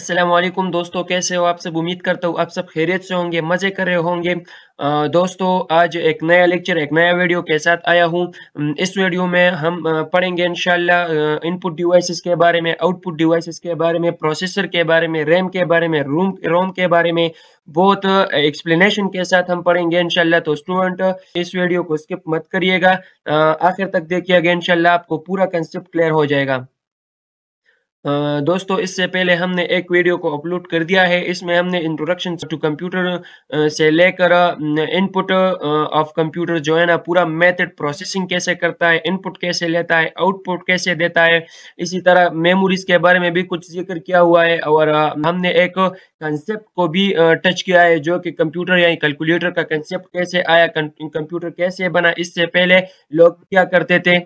असलम दोस्तों कैसे हो आप सब उम्मीद करता हूँ आप सब खैरियत से होंगे मज़े कर रहे होंगे दोस्तों आज एक नया लेक्चर एक नया वीडियो के साथ आया हूँ इस वीडियो में हम पढ़ेंगे इनशाला इनपुट डिवाइसेस के बारे में आउटपुट डिवाइसेस के बारे में प्रोसेसर के बारे में रैम के बारे में रूम रोम के बारे में बहुत एक्सप्लेनेशन के साथ हम पढ़ेंगे इनशाला तो स्टूडेंट इस वीडियो को स्किप मत करिएगा आखिर तक देखिएगा इनशाला आपको पूरा कंसेप्ट क्लियर हो जाएगा दोस्तों इससे पहले हमने एक वीडियो को अपलोड कर दिया है इसमें हमने इंट्रोडक्शन टू कंप्यूटर से लेकर इनपुट ऑफ कंप्यूटर जो है ना पूरा मेथड प्रोसेसिंग कैसे करता है इनपुट कैसे लेता है आउटपुट कैसे देता है इसी तरह मेमोरीज के बारे में भी कुछ जिक्र किया हुआ है और हमने एक कंसेप्ट को भी टच किया है जो कि कंप्यूटर या कैलकुलेटर का कंसेप्ट कैसे आया कंप्यूटर कैसे बना इससे पहले लोग क्या करते थे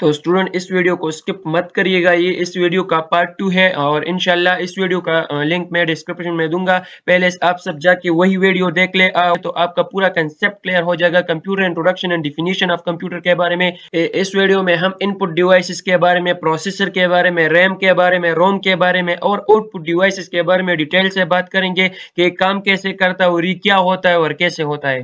तो स्टूडेंट इस वीडियो को स्किप मत करिएगा ये इस वीडियो का पार्ट टू है और इनशाला इस वीडियो का लिंक मैं डिस्क्रिप्शन में दूंगा पहले आप सब जाके वही वीडियो देख ले तो आपका पूरा कंसेप्ट क्लियर हो जाएगा computer introduction and definition of computer के बारे में इस वीडियो में हम इनपुट डिवाइसेस के बारे में प्रोसेसर के बारे में रैम के बारे में रोम के बारे में और आउटपुट डिवाइसिस के बारे में डिटेल से बात करेंगे कि काम कैसे करता है और क्या होता है और कैसे होता है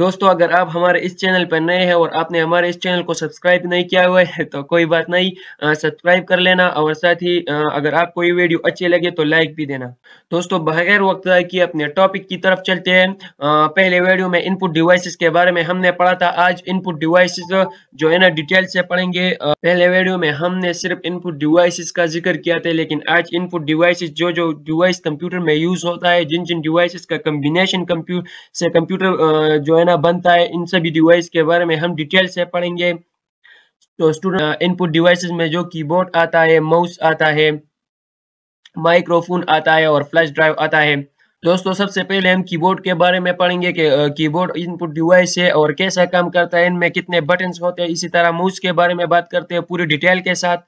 दोस्तों अगर आप हमारे इस चैनल पर नए हैं और आपने हमारे इस चैनल को सब्सक्राइब नहीं किया हुआ है तो कोई बात नहीं सब्सक्राइब कर लेना और साथ ही अगर आपको ये वीडियो अच्छी लगे तो लाइक भी देना दोस्तों बगैर वक्त की अपने टॉपिक की तरफ चलते हैं पहले वीडियो में इनपुट डिवाइसेस के बारे में हमने पढ़ा था आज इनपुट डिवाइसिस जो है ना डिटेल से पढ़ेंगे पहले वीडियो में हमने सिर्फ इनपुट डिवाइसेस का जिक्र किया था लेकिन आज इनपुट डिवाइसेस जो जो डिवाइस कंप्यूटर में यूज होता है जिन जिन डिवाइसेस का कम्बिनेशन कंप्यूटर से कंप्यूटर जो है ना बनता है इन सभी डिवाइस के बारे में हम डिटेल से पढ़ेंगे तो स्टूडेंट इनपुट डिवाइसेस में जो कीबोर्ड आता है माउस आता है माइक्रोफोन आता है और फ्लैश ड्राइव आता है दोस्तों सबसे पहले हम कीबोर्ड के बारे में पढ़ेंगे कि कीबोर्ड इनपुट डिवाइस है और कैसा काम करता है इनमें कितने बटन्स होते हैं इसी तरह माउस के बारे में बात करते हैं पूरी डिटेल के साथ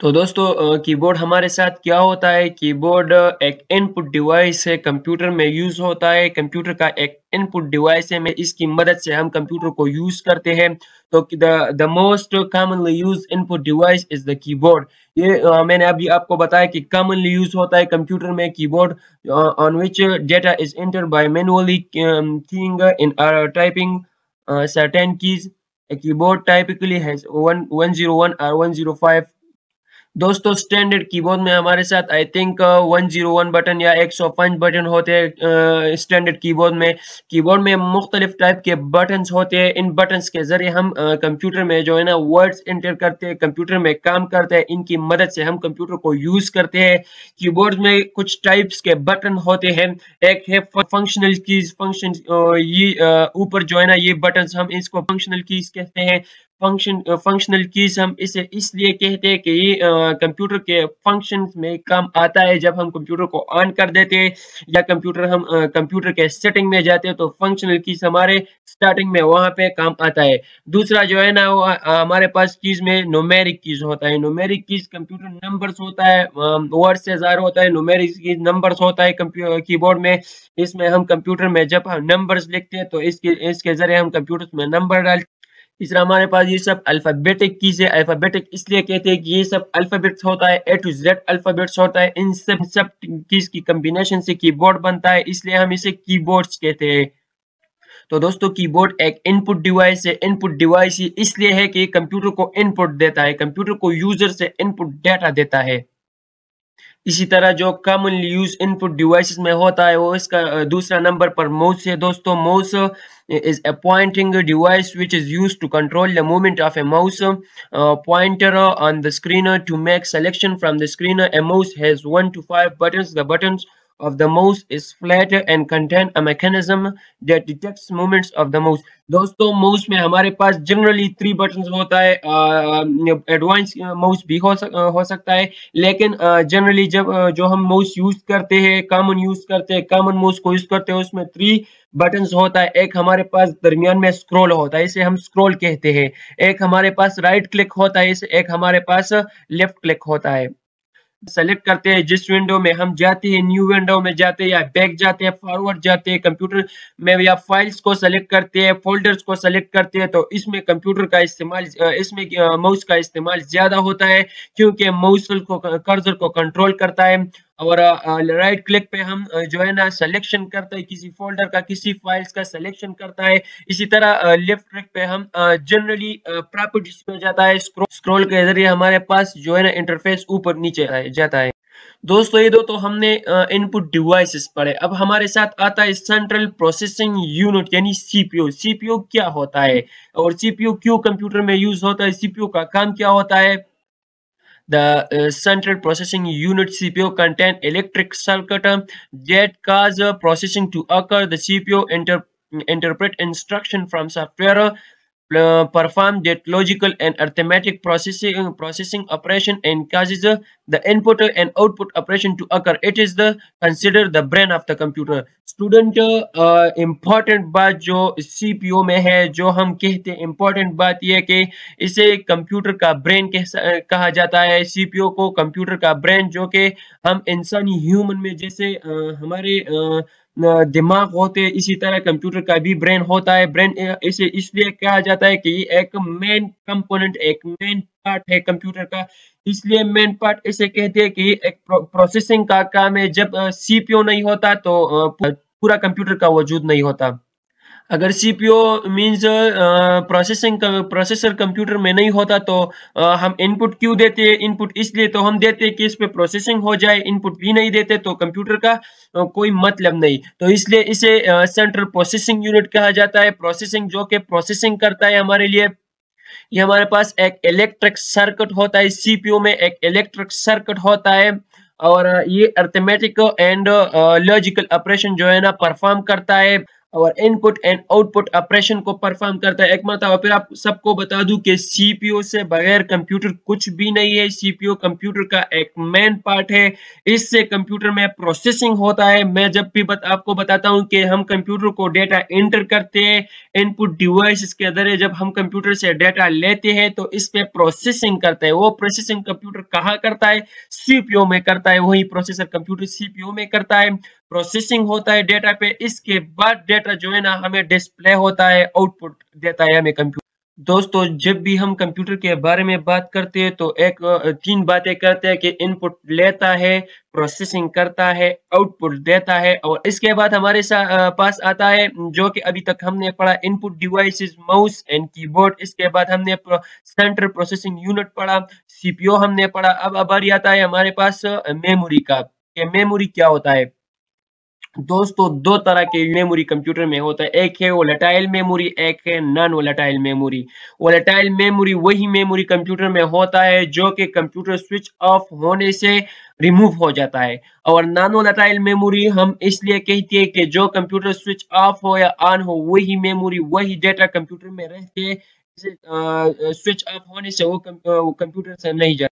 तो दोस्तों कीबोर्ड हमारे साथ क्या होता है कीबोर्ड एक इनपुट डिवाइस है कंप्यूटर में यूज होता है कंप्यूटर का एक इनपुट डिवाइस है मैं इसकी मदद से हम कंप्यूटर को यूज करते हैं तो the most commonly use input device is the keyboard ये आ, मैंने अभी आपको बताया कि कॉमनली यूज होता है कंप्यूटर में keyboard on which data is enter by manually keying in typing certain keys A keyboard typically has 101 or 105 दोस्तों स्टैंडर्ड कीबोर्ड में हमारे साथ आई थिंक 101 बटन या 105 बटन होते हैं स्टैंडर्ड कीबोर्ड में कीबोर्ड में मुख्तलिफ टाइप के बटन होते हैं इन बटन के जरिए हम कंप्यूटर uh, में जो है ना वर्ड्स इंटर करते हैं कंप्यूटर में काम करते हैं इनकी मदद से हम कंप्यूटर को यूज करते हैं कीबोर्ड में कुछ टाइप्स के बटन होते हैं एक है फंक्शनल कीज फंक्शन ये uh, ऊपर जो है ना ये बटन हम इसको फंक्शनल कीज कहते हैं फंक्शन फंक्शनल कीज हम इसे इसलिए कहते हैं कि ये कंप्यूटर uh, के फंक्शन में काम आता है जब हम कंप्यूटर को ऑन कर देते हैं या कंप्यूटर हम कंप्यूटर uh, के सेटिंग में जाते हैं तो फंक्शनल कीज हमारे स्टार्टिंग में वहाँ पे काम आता है दूसरा जो है ना वो uh, हमारे पास कीज में नोमेरिक कीज होता है नोमेरिक कीज कंप्यूटर नंबर्स होता है वर्ड um, से ज़्यादा होता है नोमेरिक कीज नंबर्स होता है कीबोर्ड में इसमें हम कंप्यूटर में जब हम नंबर्स लिखते हैं तो इसके इसके जरिए हम कंप्यूटर में नंबर डालते तीसरा हमारे पास ये सब अल्फाबेटिक कीज है अल्फाबेटिक इसलिए कहते हैं कि ये सब अल्फाबेट्स होता है ए टू जेड अल्फाबेट्स होता है इन सब सब कीज की कम्बिनेशन से कीबोर्ड बनता है इसलिए हम इसे कीबोर्ड्स कहते हैं तो दोस्तों कीबोर्ड एक इनपुट डिवाइस है इनपुट डिवाइस ही इसलिए है कि कंप्यूटर को इनपुट देता है कंप्यूटर को यूजर से इनपुट डाटा देता है इसी तरह जो कॉमनली यूज इनपुट डिवाइस में होता है वो इसका दूसरा नंबर पर माउस है दोस्तों mouse is a pointing device which is use to control the movement of a mouse pointer on the screen to make selection from the screen a mouse has 1 to 5 buttons the buttons of the mouse is flat and contain a mechanism that detects movements of the mouse दोस्तों mouse में हमारे पास generally three button होता है advance uh, mouse भी हो, सक, uh, हो सकता है लेकिन जनरली uh, जब uh, जो हम माउस यूज करते हैं कॉमन यूज करते हैं कॉमन माउस को यूज करते हैं उसमें थ्री बटन होता है एक हमारे पास दरमियान में स्क्रॉल होता है इसे हम स्क्रॉल कहते हैं एक हमारे पास राइट क्लिक होता है इसे एक हमारे पास लेफ्ट क्लिक होता है सेलेक्ट करते हैं जिस विंडो में हम जाते हैं न्यू विंडो में जाते हैं या बैक जाते हैं फॉरवर्ड जाते हैं कंप्यूटर में या फाइल्स को सेलेक्ट करते हैं फोल्डर्स को सेलेक्ट करते हैं तो इसमें कंप्यूटर का इस्तेमाल इसमें माउस का इस्तेमाल ज्यादा होता है क्योंकि माउस को कर्जर को कंट्रोल करता है और राइट क्लिक पे हम जो है ना सिलेक्शन करते हैं किसी फोल्डर का किसी फाइल्स का सिलेक्शन करता है इसी तरह लेफ्ट क्लिक पे हम जनरली प्रॉपर्टीज पे जाता है स्क्रॉल के जरिए हमारे पास जो है ना इंटरफेस ऊपर नीचे जाता है दोस्तों ये दो तो हमने इनपुट डिवाइसेस पढ़े अब हमारे साथ आता है सेंट्रल प्रोसेसिंग यूनिट यानी सीपीयू सीपीयू क्या होता है और सीपीयू क्यों कंप्यूटर में यूज होता है सीपीयू का काम क्या होता है the uh, central processing unit CPU contain electric circuit um, that cause uh, processing to occur. The CPU inter interpret instruction from software perform that logical and arithmetic processing processing operation and causes the, the input and output operation to occur it is the consider the brain of the computer student uh, important baat jo cpu mein hai jo hum kehte important baat ye hai ki ise computer ka brain kaha jata hai cpu ko computer ka brain jo ke hum insani human mein jaise uh, हमारे uh, दिमाग होते हैं इसी तरह computer का भी brain होता है ब्रेन इसे इसलिए कहा जाता है कि एक मेन कंपोनेंट एक मेन पार्ट है कंप्यूटर का इसलिए मेन पार्ट इसे कहते हैं कि एक प्रोसेसिंग का काम है जब सीपीओ uh, नहीं होता तो uh, पूरा कंप्यूटर का वजूद नहीं होता अगर CPU means processing processor computer में नहीं होता तो आ, uh, हम इनपुट क्यों देते इनपुट इसलिए तो हम देते हैं कि इस पर प्रोसेसिंग हो जाए इनपुट भी नहीं देते तो कंप्यूटर का आ, uh, कोई मतलब नहीं तो इसलिए इसे सेंट्रल प्रोसेसिंग यूनिट कहा जाता है प्रोसेसिंग जो कि प्रोसेसिंग करता है हमारे लिए ये हमारे पास एक इलेक्ट्रिक सर्किट होता है सीपीयू में एक इलेक्ट्रिक सर्किट होता है और uh, ये अर्थमेटिक एंड लॉजिकल ऑपरेशन जो है ना परफॉर्म करता है और इनपुट एंड आउटपुट ऑपरेशन को परफॉर्म करता है एक मतलब फिर आप सबको बता दूं कि सीपीओ से बगैर कंप्यूटर कुछ भी नहीं है सीपीओ कंप्यूटर का एक मेन पार्ट है इससे कंप्यूटर में प्रोसेसिंग होता है मैं जब भी बत, आपको बताता हूं कि हम कंप्यूटर को डेटा एंटर करते हैं इनपुट डिवाइस के जरिए जब हम कंप्यूटर से डेटा लेते हैं तो इस पर प्रोसेसिंग करते हैं वो प्रोसेसिंग कंप्यूटर कहाँ करता है सीपीओ में करता है वही प्रोसेसर कंप्यूटर सीपीओ में करता है प्रोसेसिंग होता है डेटा पे इसके बाद डेटा जो है ना हमें डिस्प्ले होता है आउटपुट देता है हमें कंप्यूटर दोस्तों जब भी हम कंप्यूटर के बारे में बात करते हैं तो एक तीन बातें करते हैं कि इनपुट लेता है प्रोसेसिंग करता है आउटपुट देता है और इसके बाद हमारे पास आता है जो कि अभी तक हमने पढ़ा input devices mouse and keyboard इसके बाद हमने सेंटर प्रोसेसिंग यूनिट पढ़ा सीपीओ हमने पढ़ा अब अबारी आता है हमारे पास मेमोरी का मेमोरी क्या होता है दोस्तों दो तरह के मेमोरी कंप्यूटर में होता है एक है वोलेटाइल मेमोरी एक है non volatile memory volatile memory वही मेमोरी कंप्यूटर में होता है जो कि कंप्यूटर स्विच ऑफ होने से रिमूव हो जाता है और नॉन वोलेटाइल मेमोरी हम इसलिए कहते हैं कि जो कंप्यूटर स्विच ऑफ हो या ऑन हो वही मेमोरी वही डेटा कंप्यूटर में रह के स्विच ऑफ होने से वो कंप्यूटर से नहीं जाता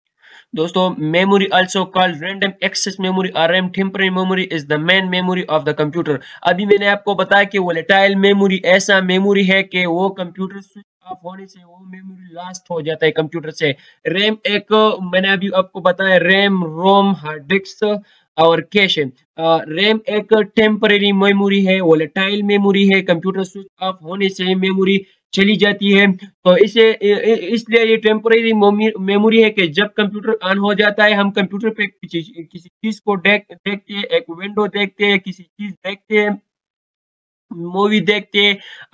दोस्तों memory also called random access memory R M temporary memory is the main memory of the computer अभी मैंने आपको बताया कि वोलेटाइल मेमोरी ऐसा मेमोरी है कि वो कंप्यूटर स्विच ऑफ होने से वो मेमोरी लास्ट हो जाता है कंप्यूटर से रैम एक मैंने अभी आपको बताया रैम रोम हार्ड डिस्क और कैश रैम एक टेम्परेरी मेमोरी है वोलेटाइल मेमोरी है कंप्यूटर स्विच ऑफ होने से मेमोरी चली जाती है तो इसे इसलिए ये टेम्पोरेरी मेमोरी है कि जब कंप्यूटर ऑन हो जाता है हम कंप्यूटर पे किसी चीज को देख देखते एक विंडो देखते हैं किसी चीज देखते हैं मूवी देखते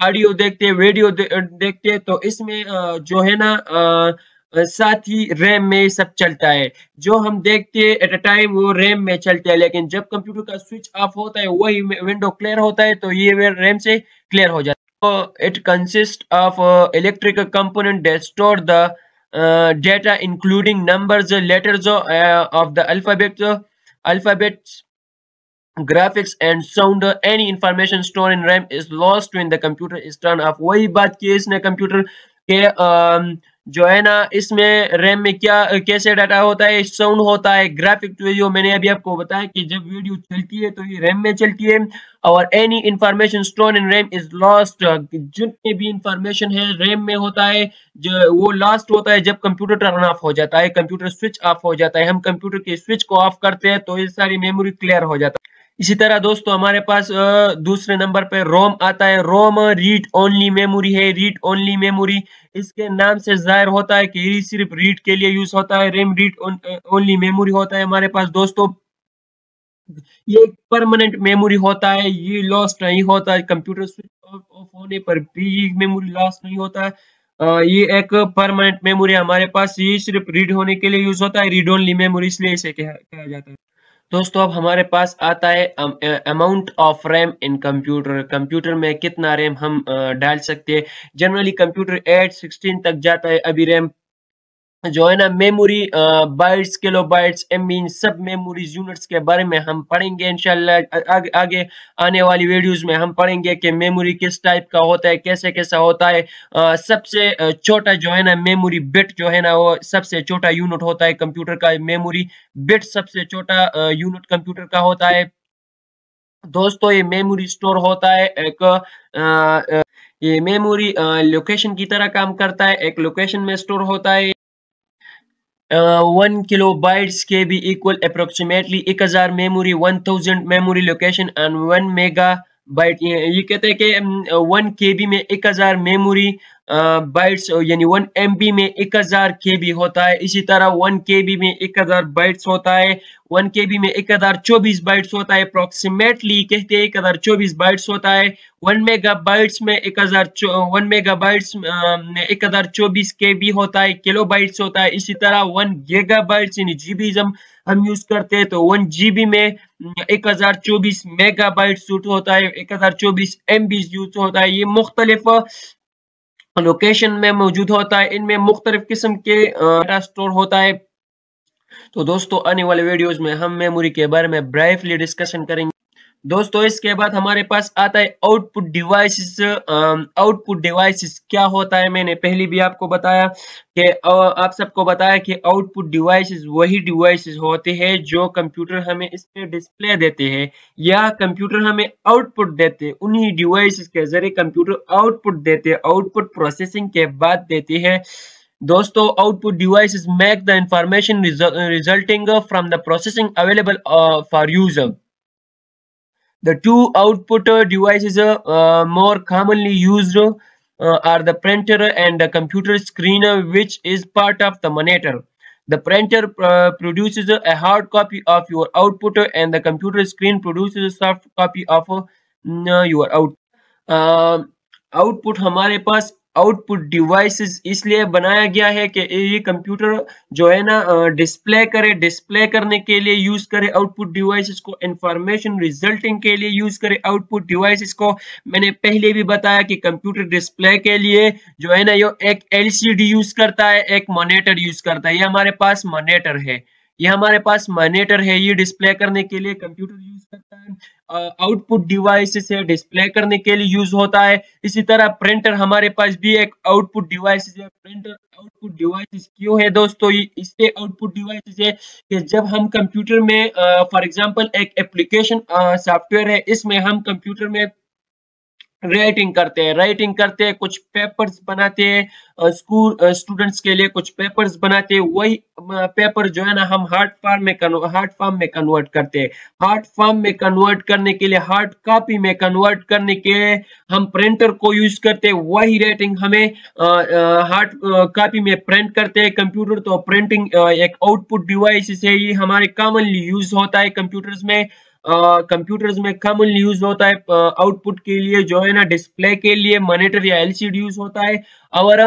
ऑडियो देखते वीडियो दे, देखते तो इसमें जो है ना साथ ही रैम में सब चलता है जो हम देखते हैं एट अ टाइम वो रैम में चलता है लेकिन जब कंप्यूटर का स्विच ऑफ होता है वही विंडो क्लियर होता है तो ये रैम से क्लियर हो जाता है Uh, it consists of uh, electric component that store the uh, data including numbers, letters of the alphabet, alphabets, graphics and sound any information stored in RAM is lost when the computer is turned off वही बात case है इसने computer जो है ना इसमें RAM में क्या कैसे डाटा होता है साउंड होता है ग्राफिक जो मैंने अभी आपको बताया कि जब वीडियो चलती है तो ये रैम में चलती है और any information stored in RAM is lost जितने भी इंफॉर्मेशन है रैम में होता है जो वो लास्ट होता है जब कंप्यूटर टर्न ऑफ हो जाता है कंप्यूटर स्विच ऑफ हो जाता है हम कंप्यूटर के स्विच को ऑफ करते हैं तो ये सारी मेमोरी क्लियर हो जाता है इसी तरह दोस्तों हमारे पास दूसरे नंबर पे रोम आता है रोम रीड ओनली मेमोरी है रीड ओनली मेमोरी इसके नाम से जाहिर होता है कि सिर्फ रीड के लिए यूज होता है रेम रीड ओनली मेमोरी होता है हमारे पास दोस्तों ये परमानेंट मेमोरी होता है ये लॉस नहीं होता है कंप्यूटर स्विच ऑफ होने पर भी ये मेमोरी लॉस नहीं होता है ये एक परमानेंट मेमोरी हमारे पास ये सिर्फ रीड होने के लिए यूज होता है रीड ओनली मेमोरी इसलिए इसे कहा जाता है दोस्तों अब हमारे पास आता है amount of RAM in computer computer में कितना रैम हम डाल सकते हैं जनरली कंप्यूटर 8 16 तक जाता है अभी रैम जो है ना memory bytes kilobytes M सब मेमोरीज यूनिट्स के बारे में हम पढ़ेंगे इनशाला आग, आगे आने वाली वीडियोस में हम पढ़ेंगे कि मेमोरी किस टाइप का होता है कैसे कैसा होता है आ, सबसे छोटा जो है ना मेमोरी बिट जो है ना वो सबसे छोटा यूनिट होता है कंप्यूटर का मेमोरी बिट सबसे छोटा यूनिट कंप्यूटर का होता है दोस्तों ये मेमोरी स्टोर होता है एक आ, ये मेमोरी लोकेशन की तरह काम करता है एक लोकेशन में स्टोर होता है वन किलो बाइट्स के भी इक्वल अप्रोक्सीमेटली एक हज़ार memory one thousand memory location and one megabyte ये कहते हैं कि वन के बी में एक हज़ार मेमोरी बाइट्स यानी वन एम बी में एक हज़ार के बी होता है इसी तरह वन के बी में एक हज़ार बाइट्स होता है वन के बी में एक हज़ार चौबीस बाइट्स होता है अप्रोक्सीमेटली कहते हैं एक हज़ार चौबीस बाइट्स होता है वन मेगा बाइट्स में एक हज़ार वन मेगा बाइट्स में एक हज़ार चौबीस के बी होता है किलो बाइट्स होता है इसी तरह वन गेगा बाइट्स यानी जी हम यूज़ करते हैं तो वन जी में 1024 मेगाबाइट सूट होता है 1024 एमबी यूज होता है ये मुख्तलिफ लोकेशन में मौजूद होता है इनमें मुख्तलिफ किस्म के डाटा स्टोर होता है तो दोस्तों आने वाले वीडियोस में हम मेमोरी के बारे में ब्राइफली डिस्कशन करेंगे दोस्तों इसके बाद हमारे पास आता है आउटपुट डिवाइसेस आउटपुट डिवाइसेस क्या होता है मैंने पहले भी आपको बताया कि आप सबको बताया कि आउटपुट डिवाइसेस वही डिवाइसेस होते हैं जो कंप्यूटर हमें इसमें डिस्प्ले देते हैं या कंप्यूटर हमें आउटपुट देते हैं उन्हीं डिवाइसेस के जरिए कंप्यूटर आउटपुट देते हैं आउटपुट प्रोसेसिंग के बाद देते हैं दोस्तों output devices make the information resulting from the processing available for user The two output devices uh, more commonly used uh, are the printer and the computer screen, which is part of the monitor. The printer uh, produces a hard copy of your output and the computer screen produces a soft copy of uh, your out, uh, output. hamare pass output devices इसलिए बनाया गया है कि ये computer जो है ना display करे डिस्प्ले करने के लिए यूज करे आउटपुट डिवाइसेस को इंफॉर्मेशन रिजल्टिंग के लिए यूज करे आउटपुट डिवाइसेस को मैंने पहले भी बताया कि कंप्यूटर डिस्प्ले के लिए जो है ना यो एक एलसीडी यूज करता है एक मॉनिटर यूज करता है ये हमारे पास मॉनिटर है ये हमारे पास मॉनिटर है ये डिस्प्ले करने के लिए कंप्यूटर यूज करता है आउटपुट डिवाइस से डिस्प्ले करने के लिए यूज होता है इसी तरह प्रिंटर हमारे पास भी एक आउटपुट डिवाइस है प्रिंटर आउटपुट डिवाइस क्यों है दोस्तों इससे आउटपुट डिवाइस है कि जब हम कंप्यूटर में फॉर एग्जांपल एक एप्लीकेशन सॉफ्टवेयर है इसमें हम कंप्यूटर में राइटिंग करते हैं राइटिंग करते हैं कुछ पेपर्स बनाते हैं स्कूल स्टूडेंट्स के लिए कुछ पेपर्स बनाते हैं वही पेपर जो है ना हम हार्ड फार्म में हार्ड फार्म में कन्वर्ट करते हैं हार्ड फार्म में कन्वर्ट करने के लिए हार्ड कॉपी में कन्वर्ट करने के लिए हम प्रिंटर को यूज करते हैं वही राइटिंग हमें हार्ड कॉपी में प्रिंट करते हैं कंप्यूटर तो प्रिंटिंग एक आउटपुट डिवाइस है ये हमारे कॉमनली यूज होता है कंप्यूटर्स में कंप्यूटर्स में कॉमन यूज होता है आउटपुट के लिए जो है ना डिस्प्ले के लिए मॉनिटर या एलसीडी यूज होता है और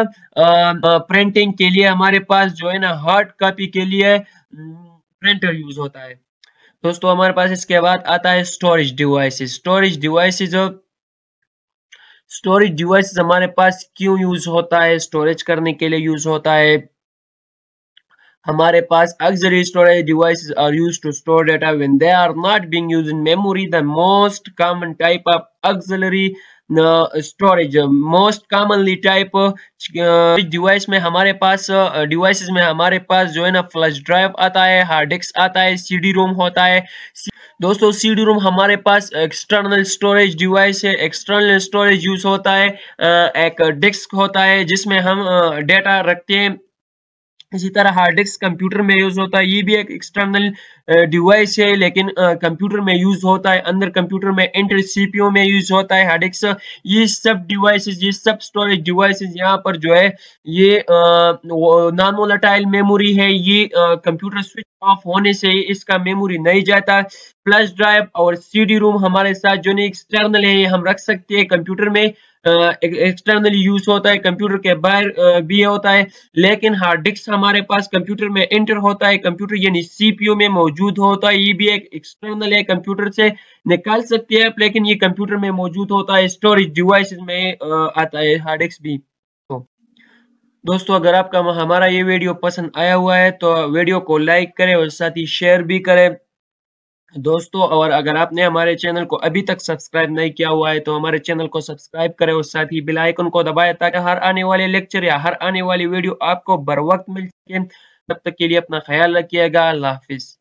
प्रिंटिंग के लिए हमारे पास जो है ना हार्ड कॉपी के लिए प्रिंटर यूज होता है दोस्तों हमारे पास इसके बाद आता है storage devices storage devices storage devices हमारे पास क्यों यूज होता है स्टोरेज करने के लिए यूज होता है हमारे पास अक्सर storage devices are used to store data when they are not being used in memory the most common type of auxiliary storage most commonly type device में हमारे पास डिवाइसेस uh, में हमारे पास जो है ना फ्लैश ड्राइव आता है हार्ड डिस्क आता है सी डी रोम होता है दोस्तों सी डी रोम हमारे पास एक्सटर्नल स्टोरेज डिवाइस है एक्सटर्नल स्टोरेज यूज होता है uh, एक डिस्क होता है जिसमें हम डेटा uh, रखते हैं इसी तरह हार्ड डिस्क कंप्यूटर में यूज होता है ये भी एक एक्सटर्नल डिवाइस है लेकिन कंप्यूटर में यूज होता है अंदर कंप्यूटर में इंटर सीपीओ में यूज होता है हार्ड डिस्क ये सब डिवाइसेस ये सब स्टोरेज डिवाइसेस यहाँ पर जो है ये नॉन वोलाटाइल मेमोरी है ये कंप्यूटर स्विच ऑफ होने से इसका मेमोरी नहीं जाता फ्लैश ड्राइव और सीडी रूम हमारे साथ जो नहीं एक्सटर्नल है ये हम रख सकते हैं कंप्यूटर में एक्सटर्नली यूज होता है कंप्यूटर के बाहर भी होता है लेकिन हार्ड डिस्क हमारे पास कंप्यूटर में एंटर होता है कंप्यूटर यानी सीपीयू में मौजूद होता है ये भी एक एक्सटर्नल है कंप्यूटर से निकाल सकती है लेकिन ये कंप्यूटर में मौजूद होता है स्टोरेज डिवाइस में आता है हार्ड डिस्क भी तो, दोस्तों अगर आपका हमारा ये वीडियो पसंद आया हुआ है तो वीडियो को लाइक करें और साथ ही शेयर भी करें दोस्तों और अगर आपने हमारे चैनल को अभी तक सब्सक्राइब नहीं किया हुआ है तो हमारे चैनल को सब्सक्राइब करें और साथ ही बेल आइकन को दबाएं ताकि हर आने वाले लेक्चर या हर आने वाली वीडियो आपको बर वक्त मिल सके तब तक के लिए अपना ख्याल रखिएगा अल्लाह हाफिज़